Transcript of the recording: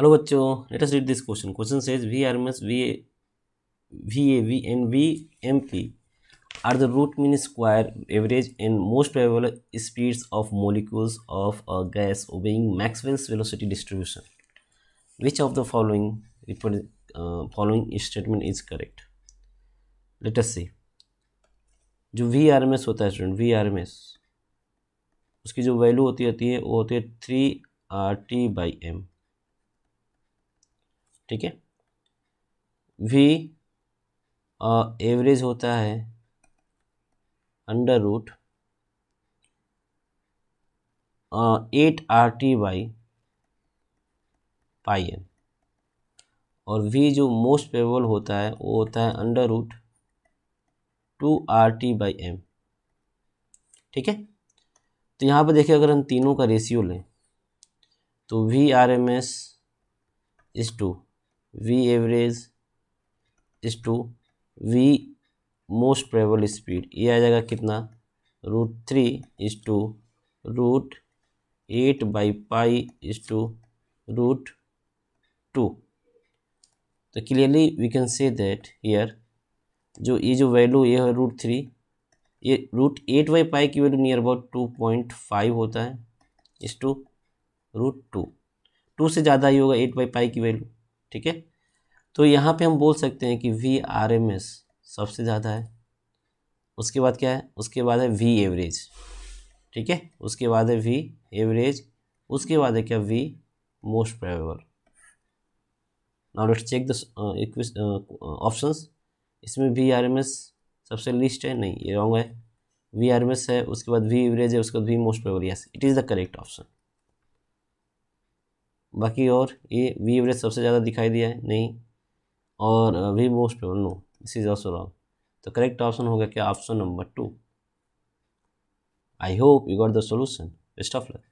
hello बच्चों let us read this question question says V R M S V A V A V N V M P R the root mean square average and most probable speeds of molecules of a gas obeying Maxwell's velocity distribution which of the following following statement is correct let us see जो V R M S होता है student V R M S उसकी जो value होती होती है वो होती है three R T by M ठीक है वी एवरेज uh, होता है under root eight R T by pi N और वी जो मोस्ट पेबल होता है वो होता है under root two R T by M ठीक है तो यहाँ पर देखिए अगर हम तीनों का रेशियो लें तो V R M S is to v average is to v most probable speed ये आ जाएगा कितना root three is to root eight by pi is to root two तो clearly we can say that here जो ये जो value ये है रूट थ्री ये रूट एट बाई पाई की value near about two point five होता है इस टू रूट टू टू से ज़्यादा ही होगा एट बाई पाई की वैल्यू ठीक है तो यहाँ पे हम बोल सकते हैं कि वी आर एम एस सबसे ज़्यादा है उसके बाद क्या है उसके बाद है वी एवरेज ठीक है उसके बाद है वी एवरेज उसके बाद है क्या V most probable now let's check the options इसमें वी आर एम एस सबसे लिस्ट है नहीं ये रॉन्ग है वी आर एम एस है उसके बाद वी एवरेज है उसके बाद V most probable yes it is the correct option बाकी और ये वी एवरेज सबसे ज़्यादा दिखाई दिया है नहीं और V most probable no this is also wrong तो करेक्ट ऑप्शन होगा क्या option number two I hope you got the solution best of luck